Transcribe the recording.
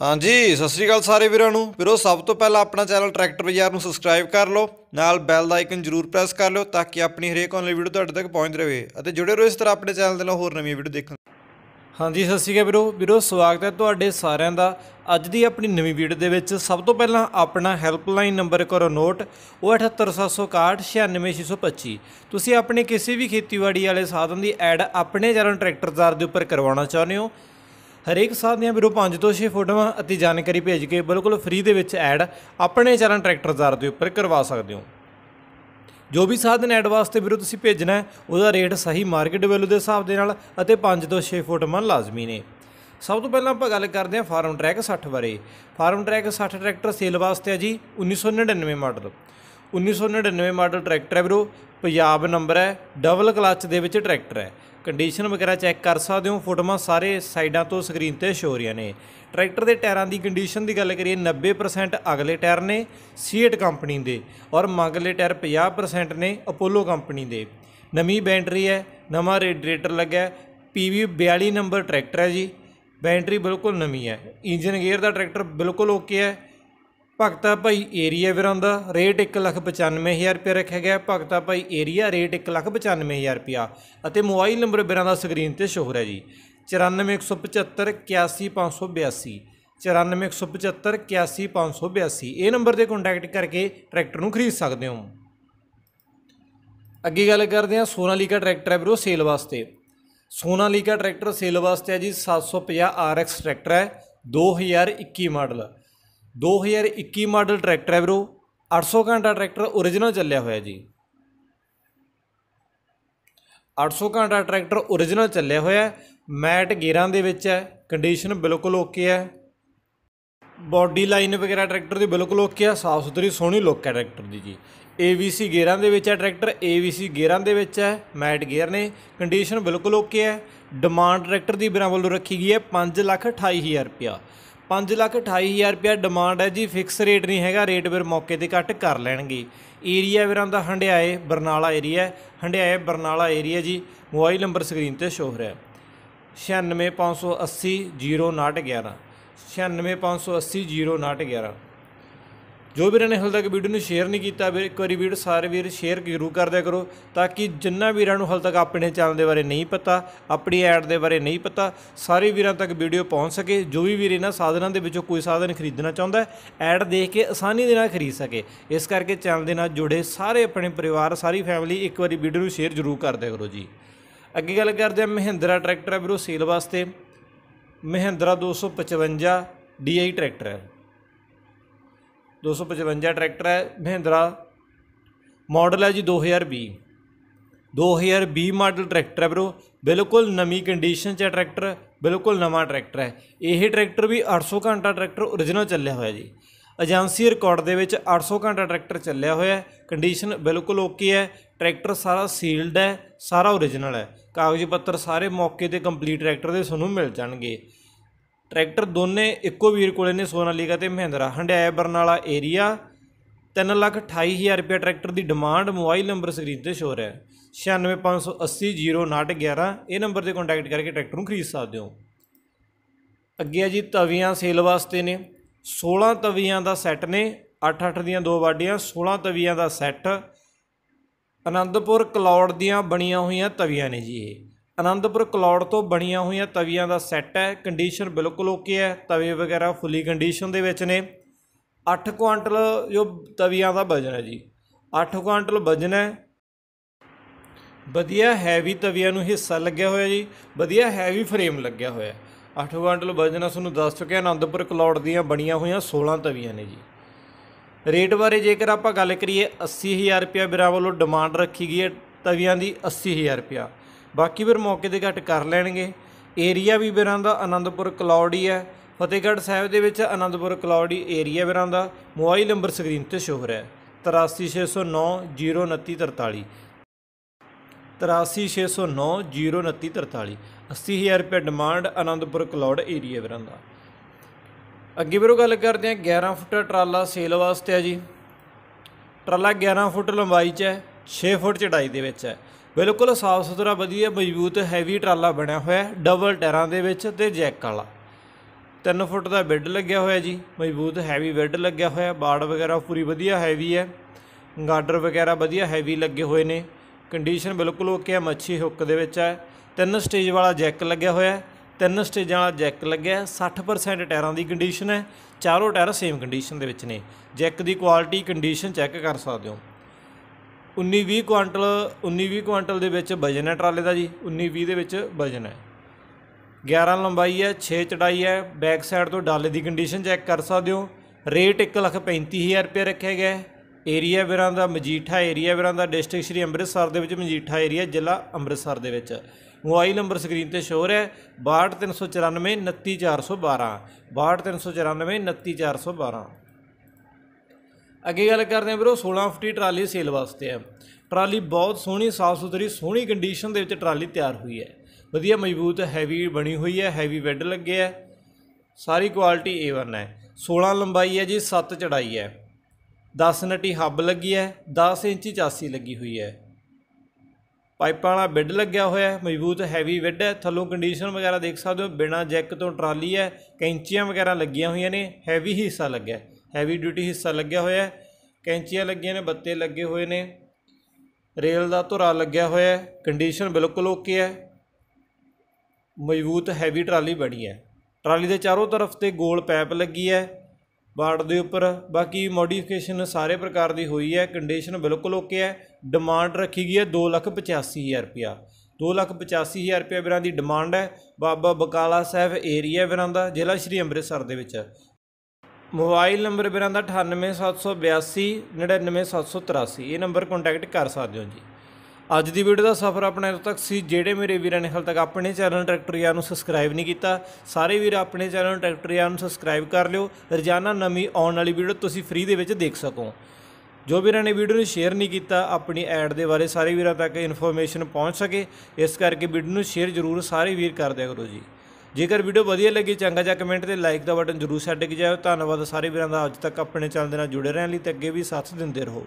ਹਾਂਜੀ ਸਤਿ ਸ੍ਰੀ ਅਕਾਲ ਸਾਰੇ ਵੀਰਾਂ ਨੂੰ ਵੀਰੋ ਸਭ ਤੋਂ ਪਹਿਲਾਂ ਆਪਣਾ ਚੈਨਲ ਟਰੈਕਟਰ ਬਾਜ਼ਾਰ ਨੂੰ ਸਬਸਕ੍ਰਾਈਬ ਕਰ ਲਓ ਨਾਲ ਬੈਲ ਦਾ ਆਈਕਨ ਜਰੂਰ ਪ੍ਰੈਸ ਕਰ ਲਓ ਤਾਂ ਕਿ ਆਪਣੀ ਹਰੇਕ ਆਨਲਾਈਨ ਵੀਡੀਓ ਤੁਹਾਡੇ ਤੱਕ ਪਹੁੰਚ ਰਹੇ ਅਤੇ ਜੁੜੇ ਰਹੋ ਇਸ ਤਰ੍ਹਾਂ ਆਪਣੇ ਚੈਨਲ ਦੇ ਨਾਲ ਹੋਰ ਨਵੀਆਂ ਵੀਡੀਓ ਦੇਖਣ ਹਾਂਜੀ ਸਤਿ ਸ਼੍ਰੀ ਅਕਾਲ ਵੀਰੋ ਵੀਰੋ ਸਵਾਗਤ ਹੈ ਤੁਹਾਡੇ ਸਾਰਿਆਂ ਦਾ ਅੱਜ ਦੀ ਆਪਣੀ ਨਵੀਂ ਵੀਡੀਓ ਦੇ ਵਿੱਚ ਸਭ ਤੋਂ ਪਹਿਲਾਂ ਆਪਣਾ ਹੈਲਪਲਾਈਨ ਨੰਬਰ ਕਰੋ ਨੋਟ ਉਹ 78761 ਤੁਸੀਂ ਆਪਣੇ ਕਿਸੇ ਵੀ ਖੇਤੀਬਾੜੀ ਵਾਲੇ ਸਾਧਨ ਦੀ ਐਡ ਆਪਣੇ ਚੈਨਲ ਟਰੈਕਟਰਜ਼ਾਰ ਦੇ ਉੱਪਰ ਕਰਵਾਉਣਾ ਚਾਹੁੰਦੇ ਹੋ ਹਰੇਕ ਸਾਧ ਦੀਆਂ ਵੀਰੋ 5 ਤੋਂ 6 ਫੋਟੋਆਂ ਅਤੇ ਜਾਣਕਾਰੀ ਭੇਜ ਕੇ ਬਿਲਕੁਲ ਫ੍ਰੀ ਦੇ ਵਿੱਚ ਐਡ ਆਪਣੇ ਚੈਨਲ ਟਰੈਕਟਰ ਜ਼ਾਰ ਦੇ ਉੱਪਰ ਕਰਵਾ ਸਕਦੇ ਹੋ ਜੋ ਵੀ ਸਾਧਨ ਐਡ ਵਾਸਤੇ ਵੀਰੋ ਤੁਸੀਂ ਭੇਜਣਾ ਹੈ ਉਹਦਾ ਰੇਟ ਸਹੀ ਮਾਰਕੀਟ ਵੈਲਿਊ ਦੇ ਹਿਸਾਬ ਦੇ ਨਾਲ ਅਤੇ 5 ਤੋਂ 6 ਫੋਟੋਆਂ ਲਾਜ਼ਮੀ ਨੇ ਸਭ ਤੋਂ ਪਹਿਲਾਂ ਆਪਾਂ ਗੱਲ ਕਰਦੇ ਹਾਂ ਫਾਰਮ ਟਰੈਕ 60 ਬਾਰੇ ਫਾਰਮ ਟਰੈਕ 60 ਟਰੈਕਟਰ ਸੇਲ ਵਾਸਤੇ ਹੈ ਜੀ 1999 ਮਾਡਲ 1999 ਮਾਡਲ ਟਰੈਕਟਰ ਹੈ ਵੀਰੋ ਪੰਜਾਬ ਨੰਬਰ ਹੈ ਡਬਲ ਕਲਚ ਦੇ ਵਿੱਚ ਟਰੈਕਟਰ ਹੈ ਕੰਡੀਸ਼ਨ ਵਗੈਰਾ ਚੈੱਕ ਕਰ ਸਕਦੇ ਹੋ ਫੋਟੋਆਂ ਸਾਰੇ ਸਾਈਡਾਂ ਤੋਂ ਸਕਰੀਨ ਤੇ ਸ਼ੋ ਰਹੀਆਂ ਨੇ ਟਰੈਕਟਰ ਦੇ ਟਾਇਰਾਂ ਦੀ ਕੰਡੀਸ਼ਨ ਦੀ ਗੱਲ ਕਰੀਏ 90% ਅਗਲੇ ਟਾਇਰ ਨੇ ਸੀਟ ਕੰਪਨੀ ਦੇ ਔਰ ਮੰਗਲੇ ਟਾਇਰ 50% ਨੇ ਅਪੋਲੋ ਕੰਪਨੀ ਦੇ ਨਵੀਂ ਬੈਟਰੀ ਹੈ ਨਵਾਂ ਰੇਡੀਏਟਰ ਲੱਗਾ ਪੀਵੀ 42 ਨੰਬਰ ਟਰੈਕਟਰ ਹੈ ਜੀ ਬੈਟਰੀ ਬਿਲਕੁਲ ਨਵੀਂ ਹੈ ਇੰਜਨ ਗੇਅਰ ਦਾ ਟਰੈਕਟਰ ਬਿਲਕੁਲ ਓਕੇ ਹੈ ਭਗਤਾ ਭਾਈ ਏਰੀਆ ਵੀਰਾਂ ਦਾ ਰੇਟ 195000 ਰੁਪਏ ਰੱਖਿਆ ਗਿਆ ਭਗਤਾ ਭਾਈ ਏਰੀਆ ਰੇਟ 195000 ਰੁਪਿਆ ਅਤੇ ਮੋਬਾਈਲ ਨੰਬਰ ਵੀਰਾਂ ਦਾ ਸਕਰੀਨ ਤੇ ਹੋ ਰਿਹਾ ਜੀ 9417581582 9417581582 ਇਹ ਨੰਬਰ ਤੇ ਕੰਟੈਕਟ ਕਰਕੇ ਟਰੈਕਟਰ ਨੂੰ ਖਰੀਦ ਸਕਦੇ ਹੋ ਅੱਗੇ ਗੱਲ ਕਰਦੇ ਹਾਂ ਸੋਨਾਲੀਕਾ ਟਰੈਕਟਰ ਹੈ ਵੀਰੋ ਸੇਲ ਵਾਸਤੇ ਸੋਨਾਲੀਕਾ ਟਰੈਕਟਰ ਸੇਲ ਵਾਸਤੇ ਹੈ ਜੀ 750 RX ਟਰੈਕਟਰ ਹੈ 2021 ਮਾਡਲ 2021 ਮਾਡਲ ਟਰੈਕਟਰ ਹੈ ਵੀਰੋ 800 ਘੰਟਾ ਟਰੈਕਟਰ origignal ਚੱਲਿਆ ਹੋਇਆ ਜੀ 800 ਘੰਟਾ ਟਰੈਕਟਰ origignal ਚੱਲਿਆ ਹੋਇਆ ਮੈਟ ਗੇਰਾਂ ਦੇ ਵਿੱਚ ਹੈ ਕੰਡੀਸ਼ਨ ਬਿਲਕੁਲ ਓਕੇ ਹੈ ਬਾਡੀ ਲਾਈਨ ਵਗੈਰਾ ਟਰੈਕਟਰ ਦੀ ਬਿਲਕੁਲ ਓਕੇ ਆ ਸਾਫ ਸੁਥਰੀ ਸੋਹਣੀ ਲੁੱਕ ਹੈ ਟਰੈਕਟਰ ਦੀ ਜੀ ABC ਗੇਰਾਂ ਦੇ ਵਿੱਚ ਹੈ ਟਰੈਕਟਰ ABC ਗੇਰਾਂ ਦੇ ਵਿੱਚ ਹੈ ਮੈਟ ਗੇਅਰ ਨੇ ਕੰਡੀਸ਼ਨ ਬਿਲਕੁਲ ਓਕੇ ਹੈ ਡਿਮਾਂਡ ਟਰੈਕਟਰ ਦੀ ਬਰਾਬਰ ਰੱਖੀ ਗਈ ਹੈ 5 ਲੱਖ ਰੁਪਿਆ 5 ਲੱਖ 28000 ਰੁਪਿਆ ਡਿਮਾਂਡ ਹੈ ਜੀ ਫਿਕਸ ਰੇਟ ਨਹੀਂ ਹੈਗਾ ਰੇਟ ਵੀਰ ਮੌਕੇ ਤੇ ਘੱਟ ਕਰ ਲੈਣਗੇ ਏਰੀਆ ਵੀਰਾਂ ਦਾ ਹੰਡਿਆਏ ਬਰਨਾਲਾ ਏਰੀਆ ਹੰਡਿਆਏ ਬਰਨਾਲਾ ਏਰੀਆ ਜੀ ਮੋਬਾਈਲ ਨੰਬਰ ਸਕਰੀਨ ਤੇ ਸ਼ੋਅ ਹੋ ਰਿਹਾ 96580 0911 96580 0911 ਜੋ ਵੀਰਾਂ ਨੇ ਹਲਦਾ ਤੱਕ ਵੀਡੀਓ ਨੂੰ ਸ਼ੇਅਰ ਨਹੀਂ ਕੀਤਾ ਵੀਰ ਇੱਕ ਵਾਰੀ ਵੀਡੀਓ ਸਾਰੇ ਵੀਰ ਸ਼ੇਅਰ ਜ਼ਰੂਰ ਕਰ ਦਿਆ ਕਰੋ ਤਾਂ ਕਿ ਜਿੰਨਾ ਵੀਰਾਂ ਨੂੰ ਹਲਦਾ ਤੱਕ ਆਪਣੇ ਚੈਨਲ ਦੇ ਬਾਰੇ ਨਹੀਂ ਪਤਾ ਆਪਣੀ ਐਡ ਦੇ ਬਾਰੇ ਨਹੀਂ ਪਤਾ ਸਾਰੇ ਵੀਰਾਂ ਤੱਕ ਵੀਡੀਓ ਪਹੁੰਚ ਸਕੇ ਜੋ ਵੀ ਵੀਰ ਇਹਨਾਂ ਸਾਧਨਾਂ ਦੇ ਵਿੱਚੋਂ ਕੋਈ ਸਾਧਨ ਖਰੀਦਣਾ ਚਾਹੁੰਦਾ ਹੈ ਐਡ ਦੇਖ ਕੇ ਆਸਾਨੀ ਦੇ ਨਾਲ ਖਰੀਦ ਸਕੇ ਇਸ ਕਰਕੇ ਚੈਨਲ ਦੇ ਨਾਲ ਜੁੜੇ ਸਾਰੇ ਆਪਣੇ ਪਰਿਵਾਰ ਸਾਰੀ ਫੈਮਿਲੀ ਇੱਕ ਵਾਰੀ ਵੀਡੀਓ ਨੂੰ ਸ਼ੇਅਰ ਜ਼ਰੂਰ ਕਰ ਦਿਆ ਕਰੋ ਜੀ ਅੱਗੇ ਗੱਲ ਕਰਦੇ ਹਾਂ ਮਹਿੰਦਰਾ ਟਰੈਕਟਰ ਹੈ ਵੀਰੋ ਸੇਲ ਵਾਸਤੇ ਮਹਿੰਦਰਾ 255 ਡੀਆਈ ਟਰੈਕਟਰ ਹੈ 255 ਟਰੈਕਟਰ ਹੈ ਮਹਿੰਦਰਾ ਮਾਡਲ ਹੈ ਜੀ 2020 2020 ਮਾਡਲ ਟਰੈਕਟਰ ਹੈ ਬ్రో ਬਿਲਕੁਲ ਨਵੀਂ ਕੰਡੀਸ਼ਨ 'ਚ ਹੈ ਟਰੈਕਟਰ ਬਿਲਕੁਲ ਨਵਾਂ ਟਰੈਕਟਰ ਹੈ ਇਹ ਟਰੈਕਟਰ ਵੀ 800 ਘੰਟਾ ਟਰੈਕਟਰ origignal ਚੱਲਿਆ ਹੋਇਆ ਜੀ ਏਜੰਸੀ ਰਿਕਾਰਡ ਦੇ ਵਿੱਚ 800 ਘੰਟਾ ਟਰੈਕਟਰ ਚੱਲਿਆ ਹੋਇਆ ਕੰਡੀਸ਼ਨ ਬਿਲਕੁਲ ਓਕੇ ਹੈ ਟਰੈਕਟਰ ਸਾਰਾ ਸੀਲਡ ਹੈ ਸਾਰਾ origignal ਹੈ ਕਾਗਜ਼ ਪੱਤਰ ਸਾਰੇ ਮੌਕੇ ਤੇ ਕੰਪਲੀਟ ਟਰੈਕਟਰ ਦੇ ਤੁਹਾਨੂੰ ਮਿਲ ਜਾਣਗੇ ਟਰੈਕਟਰ ਦੋਨੇ ਇੱਕੋ ਵੀਰ ਕੋਲੇ ਨੇ ਸੋਨਾਲੀਕਾ ਤੇ ਮਹਿੰਦਰਾ ਹੰਡਿਆਇਆ ਬਰਨਾਲਾ ਏਰੀਆ 328000 ਰੁਪਏ ਟਰੈਕਟਰ ਦੀ ਡਿਮਾਂਡ ਮੋਬਾਈਲ ਨੰਬਰ ਸਕਰੀਨ ਤੇ ਰਿਹਾ ਹੈ 9658009611 ਇਹ ਨੰਬਰ ਤੇ ਕੰਟੈਕਟ ਕਰਕੇ ਟਰੈਕਟਰ ਨੂੰ ਖਰੀਦ ਸਕਦੇ ਹੋ ਅੱਗੇ ਆ ਜੀ ਤਵੀਆਂ ਸੇਲ ਵਾਸਤੇ ਨੇ 16 ਤਵੀਆਂ ਦਾ ਸੈੱਟ ਨੇ 8-8 ਦੀਆਂ ਦੋ ਬਾਡੀਆਂ 16 ਤਵੀਆਂ ਦਾ ਸੈੱਟ ਅਨੰਦਪੁਰ ਕਲਾਉਡ ਦੀਆਂ ਬਣੀਆਂ ਹੋਈਆਂ ਤਵੀਆਂ ਨੇ ਜੀ ਇਹ ਅਨੰਦਪੁਰ ਕਲੌੜ ਤੋਂ ਬਣੀਆਂ ਹੋਈਆਂ ਤਵੀਆਂ ਦਾ ਸੈੱਟ ਹੈ ਕੰਡੀਸ਼ਨ ਬਿਲਕੁਲ ਓਕੇ ਹੈ ਤਵੇ ਵਗੈਰਾ ਫੁੱਲੀ ਕੰਡੀਸ਼ਨ ਦੇ ਵਿੱਚ ਨੇ 8 ਕੁਆਂਟਲ ਜੋ ਤਵੀਆਂ ਦਾ ਵਜਨ ਹੈ ਜੀ 8 ਕੁਆਂਟਲ ਵਜਨ ਹੈ ਵਧੀਆ ਹੈਵੀ ਤਵੀਆਂ ਨੂੰ ਹਿੱਸਾ ਲੱਗਿਆ ਹੋਇਆ ਜੀ ਵਧੀਆ ਹੈਵੀ ਫਰੇਮ ਲੱਗਿਆ ਹੋਇਆ 8 ਕੁਆਂਟਲ ਵਜਨ ਤੁਹਾਨੂੰ ਦੱਸ ਚੁੱਕਿਆ ਅਨੰਦਪੁਰ ਕਲੌੜ ਦੀਆਂ ਬਣੀਆਂ ਹੋਈਆਂ 16 ਤਵੀਆਂ ਨੇ ਜੀ ਰੇਟ ਬਾਰੇ ਜੇਕਰ ਆਪਾਂ ਗੱਲ ਕਰੀਏ 80000 ਰੁਪਿਆ ਬਿਰਾਵਲੋਂ ਡਿਮਾਂਡ ਰੱਖੀ ਗਈ ਹੈ ਤਵੀਆਂ ਦੀ 80000 ਰੁਪਿਆ ਬਾਕੀ ਫਿਰ ਮੌਕੇ ਦੇ ਘਟ ਕਰ ਲੈਣਗੇ ਏਰੀਆ ਵੀ ਵੀਰਾਂ ਦਾ ਆਨੰਦਪੁਰ ਕਲੌੜੀ ਹੈ ਫਤਿਹਗੜ੍ਹ ਸਾਹਿਬ ਦੇ ਵਿੱਚ ਆਨੰਦਪੁਰ ਕਲੌੜੀ ਏਰੀਆ ਵੀਰਾਂ ਦਾ ਮੋਬਾਈਲ ਨੰਬਰ ਸਕਰੀਨ ਤੇ ਸ਼ੋਅ ਹੋ ਰਿਹਾ ਹੈ 8360902943 8360902943 80000 ਰੁਪਏ ਡਿਮਾਂਡ ਆਨੰਦਪੁਰ ਕਲੌੜ ਏਰੀਆ ਵੀਰਾਂ ਦਾ ਅੱਗੇ ਵੀਰੋ ਗੱਲ ਕਰਦੇ ਆ 11 ਫੁੱਟ ਟਰਾਲਾ ਸੇਲ ਵਾਸਤੇ ਆ ਜੀ ਟਰਾਲਾ 11 ਫੁੱਟ ਲੰਬਾਈ 'ਚ ਹੈ 6 ਫੁੱਟ ਚੜਾਈ ਦੇ ਵਿੱਚ ਹੈ ਬਿਲਕੁਲ ਸਾਫ ਸੁਥਰਾ ਵਧੀਆ ਮਜ਼ਬੂਤ ਹੈਵੀ ਟਰਾਲਾ ਬਣਿਆ ਹੋਇਆ ਡਬਲ ਟਾਇਰਾਂ ਦੇ ਵਿੱਚ ਤੇ ਜੈਕ ਵਾਲਾ 3 ਫੁੱਟ ਦਾ ਬੈੱਡ ਲੱਗਿਆ ਹੋਇਆ ਜੀ ਮਜ਼ਬੂਤ ਹੈਵੀ ਬੈੱਡ ਲੱਗਿਆ ਹੋਇਆ ਬਾੜ ਵਗੈਰਾ ਪੂਰੀ ਵਧੀਆ ਹੈਵੀ ਹੈ ਗਾਰਡਰ ਵਗੈਰਾ ਵਧੀਆ ਹੈਵੀ ਲੱਗੇ ਹੋਏ ਨੇ ਕੰਡੀਸ਼ਨ ਬਿਲਕੁਲ ਓਕੇ ਹੈ ਮੱਛੀ ਹੁੱਕ ਦੇ ਵਿੱਚ ਹੈ ਤਿੰਨ ਸਟੇਜ ਵਾਲਾ ਜੈਕ ਲੱਗਿਆ ਹੋਇਆ ਤਿੰਨ ਸਟੇਜਾਂ ਵਾਲਾ ਜੈਕ ਲੱਗਿਆ 60% ਟਾਇਰਾਂ ਦੀ ਕੰਡੀਸ਼ਨ ਹੈ ਚਾਰੋਂ ਟਾਇਰ ਸੇਮ ਕੰਡੀਸ਼ਨ ਦੇ ਵਿੱਚ ਨੇ ਜੈਕ ਦੀ ਕੁਆਲਿਟੀ ਕੰਡੀਸ਼ਨ ਚੈੱਕ ਕਰ ਸਕਦੇ ਹੋ 19-20 ਕੁਆਂਟਲ 19-20 ਕੁਆਂਟਲ ਦੇ ਵਿੱਚ ਵਜਨ ਹੈ ਟਰਾਲੇ ਦਾ ਜੀ 19-20 ਦੇ ਵਿੱਚ ਵਜਨ ਹੈ 11 ਲੰਬਾਈ ਹੈ 6 ਚੜਾਈ ਹੈ ਬੈਕ ਸਾਈਡ ਤੋਂ ਡਾਲੇ ਦੀ ਕੰਡੀਸ਼ਨ ਚੈੱਕ ਕਰ ਸਕਦੇ ਹੋ ਰੇਟ 135000 ਰੁਪਏ ਰੱਖਿਆ ਗਿਆ ਹੈ ਏਰੀਆ ਵੀਰਾਂ ਦਾ ਮਜੀਠਾ ਏਰੀਆ ਵੀਰਾਂ ਦਾ ਡਿਸਟ੍ਰਿਕਟ ਸ਼੍ਰੀ ਅੰਮ੍ਰਿਤਸਰ ਦੇ ਵਿੱਚ ਮਜੀਠਾ ਏਰੀਆ ਜ਼ਿਲ੍ਹਾ ਅੰਮ੍ਰਿਤਸਰ ਦੇ ਵਿੱਚ ਮੋਬਾਈਲ ਨੰਬਰ ਸਕਰੀਨ ਤੇ ਸ਼ੋਰ ਹੈ 62394 29412 62394 29412 ਅੱਗੇ ਗੱਲ ਕਰਦੇ ਹਾਂ ਵੀਰੋ 16 ਟਰਾਲੀ ਸੇਲ ਵਾਸਤੇ ਆ ਟਰਾਲੀ ਬਹੁਤ ਸੋਹਣੀ ਸਾਫ ਸੁਥਰੀ ਸੋਹਣੀ ਕੰਡੀਸ਼ਨ ਦੇ ਵਿੱਚ ਟਰਾਲੀ ਤਿਆਰ ਹੋਈ ਹੈ ਵਧੀਆ ਮਜ਼ਬੂਤ ਹੈਵੀ ਬਣੀ ਹੋਈ ਹੈ ਹੈਵੀ ਬੈੱਡ ਲੱਗੇ ਆ ਸਾਰੀ ਕੁਆਲਿਟੀ A1 ਹੈ 16 ਲੰਬਾਈ ਹੈ ਜੀ 7 ਚੜਾਈ ਹੈ 10 ਨਟੀ ਹੱਬ ਲੱਗੀ ਹੈ 10 ਇੰਚ ਚਾਸੀ ਲੱਗੀ ਹੋਈ ਹੈ ਪਾਈਪਾਂ ਵਾਲਾ ਬੈੱਡ ਲੱਗਿਆ ਹੋਇਆ ਹੈ ਮਜ਼ਬੂਤ ਹੈਵੀ ਬੈੱਡ ਹੈ ਥੱਲੋਂ ਕੰਡੀਸ਼ਨ ਵਗੈਰਾ ਦੇਖ ਸਕਦੇ ਹੋ ਬਿਨਾ ਜੈਕ ਤੋਂ ਟਰਾਲੀ ਹੈ ਕੈਂਚੀਆਂ ਵਗੈਰਾ ਲੱਗੀਆਂ ਹੋਈਆਂ ਨੇ ਹੈਵੀ ਹਿੱਸਾ ਲੱਗਿਆ ਹੈਵੀ ਡਿਊਟੀ ਹਿੱਸਾ ਲੱਗਿਆ ਹੋਇਆ ਹੈ ਕੈਂਚੀਆਂ ਲੱਗੀਆਂ ਨੇ ਬੱਤੇ ਲੱਗੇ ਹੋਏ ਨੇ ਰੇਲ ਦਾ ਧੁਰਾ ਲੱਗਿਆ ਹੋਇਆ ਹੈ ਕੰਡੀਸ਼ਨ ਬਿਲਕੁਲ ਓਕੇ ਹੈ ਮਜ਼ਬੂਤ ਹੈਵੀ ਟਰਾਲੀ ਬਣੀ ਹੈ ਟਰਾਲੀ ਦੇ ਚਾਰੋਂ ਤਰਫ ਤੇ ਗੋਲ ਪੈਪ ਲੱਗੀ ਹੈ ਬਾੜ ਦੇ ਉੱਪਰ ਬਾਕੀ ਮੋਡੀਫਿਕੇਸ਼ਨ ਸਾਰੇ ਪ੍ਰਕਾਰ ਦੀ ਹੋਈ ਹੈ ਕੰਡੀਸ਼ਨ ਬਿਲਕੁਲ ਓਕੇ ਹੈ ਡਿਮਾਂਡ ਰੱਖੀ ਗਈ ਹੈ 285000 ਰੁਪਿਆ 285000 ਰੁਪਿਆ ਵਿਰਾਂ ਦੀ ਡਿਮਾਂਡ ਹੈ ਬਾਬਾ ਬਕਾਲਾ ਸਾਹਿਬ ਏਰੀਆ ਵਿਰਾਂ ਦਾ ਜ਼ਿਲ੍ਹਾ ਸ਼੍ਰੀ ਅੰਮ੍ਰਿਤਸਰ ਦੇ ਵਿੱਚ ਮੋਬਾਈਲ ਨੰਬਰ ਵੀਰਾਂ ਦਾ 98782 ਇਹ ਨੰਬਰ ਕੰਟੈਕਟ ਕਰ ਸਕਦੇ ਹੋ ਜੀ ਅੱਜ ਦੀ ਵੀਡੀਓ ਦਾ ਸਫ਼ਰ ਆਪਣੇ ਇਦੋਂ ਤੱਕ ਸੀ ਜਿਹੜੇ ਮੇਰੇ ਵੀਰਾਂ ਨੇ ਹਾਲ ਤੱਕ ਆਪਣੇ ਚੈਨਲ ਟਰੈਕਟਰੀਆ ਨੂੰ ਸਬਸਕ੍ਰਾਈਬ ਨਹੀਂ ਕੀਤਾ ਸਾਰੇ ਵੀਰ ਆਪਣੇ ਚੈਨਲ ਟਰੈਕਟਰੀਆ ਨੂੰ ਸਬਸਕ੍ਰਾਈਬ ਕਰ ਲਿਓ ਰੋਜ਼ਾਨਾ ਨਵੀਂ ਆਉਣ ਵਾਲੀ ਵੀਡੀਓ ਤੁਸੀਂ ਫ੍ਰੀ ਦੇ ਵਿੱਚ ਦੇਖ ਸਕੋ ਜੋ ਵੀਰਾਂ ਨੇ ਵੀਡੀਓ ਨੂੰ ਸ਼ੇਅਰ ਨਹੀਂ ਕੀਤਾ ਆਪਣੀ ਐਡ ਦੇ ਬਾਰੇ ਸਾਰੇ ਵੀਰਾਂ ਤੱਕ ਇਨਫੋਰਮੇਸ਼ਨ ਪਹੁੰਚ ਸਕੇ ਇਸ ਕਰਕੇ ਵੀਡੀਓ ਨੂੰ ਸ਼ੇਅਰ ਜ਼ਰੂਰ ਸਾਰੇ ਵੀਰ ਕਰ ਦਿਆ ਕਰੋ ਜੀ ਜੇਕਰ ਵੀਡੀਓ ਵਧੀਆ ਲੱਗੀ ਚੰਗਾ ਜਿਹਾ ਕਮੈਂਟ ਤੇ ਲਾਈਕ ਦਾ ਬਟਨ ਜ਼ਰੂਰ ਛੱਡ ਕੇ ਜਾਓ ਧੰਨਵਾਦ ਸਾਰੇ ਵੀਰਾਂ ਦਾ ਅੱਜ ਤੱਕ ਆਪਣੇ ਚੈਨਲ ਦੇ ਨਾਲ ਜੁੜੇ ਰਹਿਣ ਲਈ ਤੇ ਅੱਗੇ ਵੀ ਸਾਥ ਦਿੰਦੇ ਰਹੋ